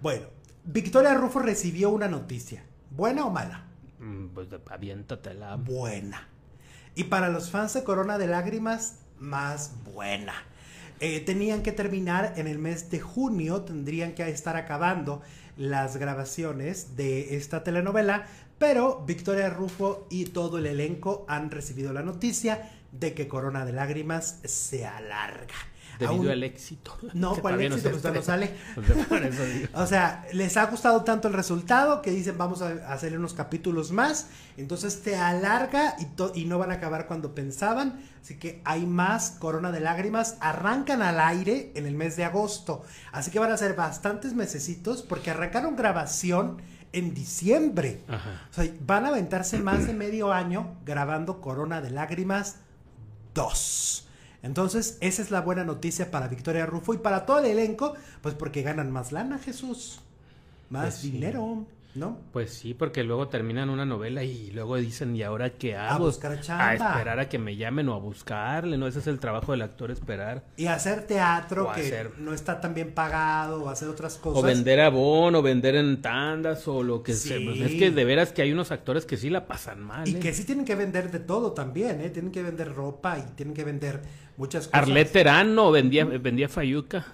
Bueno, Victoria Rufo recibió una noticia. ¿Buena o mala? Mm, pues aviéntatela. Buena. Y para los fans de Corona de Lágrimas, más buena. Eh, tenían que terminar en el mes de junio, tendrían que estar acabando las grabaciones de esta telenovela, pero Victoria Rufo y todo el elenco han recibido la noticia de que Corona de Lágrimas se alarga debido el éxito. No, ¿cuál éxito? usted pues, no sale. o sea, les ha gustado tanto el resultado que dicen vamos a hacerle unos capítulos más. Entonces te alarga y, no van a acabar cuando pensaban. Así que hay más Corona de Lágrimas. Arrancan al aire en el mes de agosto. Así que van a ser bastantes mesecitos porque arrancaron grabación en diciembre. O sea, van a aventarse más de medio año grabando Corona de Lágrimas 2. Entonces, esa es la buena noticia para Victoria Rufo y para todo el elenco, pues porque ganan más lana, Jesús. Más pues dinero. ¿No? Pues sí, porque luego terminan una novela y luego dicen, ¿y ahora qué hago? A buscar A esperar a que me llamen o a buscarle, ¿no? Ese es el trabajo del actor, esperar. Y hacer teatro que no está tan bien pagado, o hacer otras cosas. O vender abono, o vender en tandas, o lo que sea. Pues es que de veras que hay unos actores que sí la pasan mal. Y ¿eh? que sí tienen que vender de todo también, ¿eh? Tienen que vender ropa y tienen que vender muchas cosas. Arletterano vendía, vendía fayuca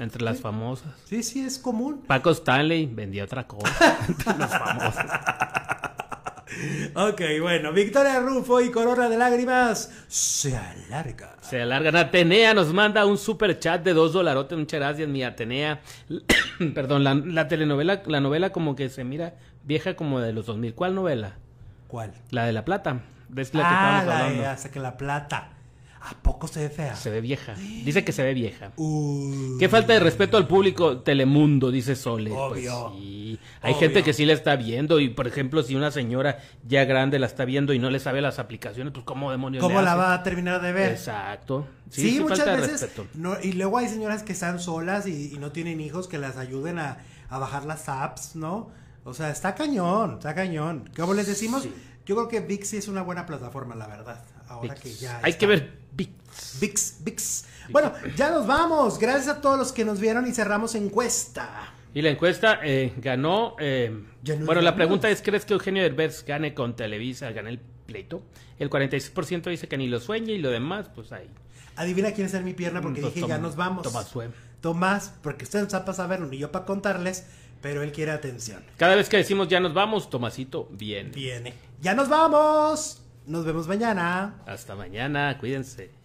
entre las famosas. Sí, sí, es común. Paco Stanley vendía otra cosa. Los famosos. Ok, bueno, Victoria Rufo y Corona de Lágrimas se alarga. Se alargan. Atenea nos manda un super chat de dos dolarotes. Muchas gracias, mi Atenea. Perdón, la, telenovela, la novela como que se mira vieja como de los 2000. ¿Cuál novela? ¿Cuál? La de La Plata. ah, que La Plata. ¿A poco se ve fea? Se ve vieja. Dice que se ve vieja. Uy. Qué falta de respeto al público Telemundo, dice Sole. Pues Obvio. Hay gente que sí la está viendo y, por ejemplo, si una señora ya grande la está viendo y no le sabe las aplicaciones, pues cómo demonios ¿Cómo la va a terminar de ver? Exacto. Sí, muchas veces. y luego hay señoras que están solas y, no tienen hijos que las ayuden a, bajar las apps, ¿no? O sea, está cañón, está cañón. ¿Cómo les decimos, sí. Yo creo que VIX es una buena plataforma, la verdad. Ahora que ya. Hay que ver VIX. VIX, VIX. Bueno, ya nos vamos. Gracias a todos los que nos vieron y cerramos encuesta. Y la encuesta eh, ganó. Eh, bueno, la pregunta es: ¿crees que Eugenio herbert gane con Televisa, gane el pleito? El 46% dice que ni lo sueña y lo demás, pues ahí. Adivina quién es mi pierna porque mm, pues, dije: ya nos vamos. Tomás Tomás, porque ustedes no están para saberlo ni yo para contarles pero él quiere atención. Cada vez que decimos ya nos vamos, Tomasito viene. Viene. Ya nos vamos. Nos vemos mañana. Hasta mañana, cuídense.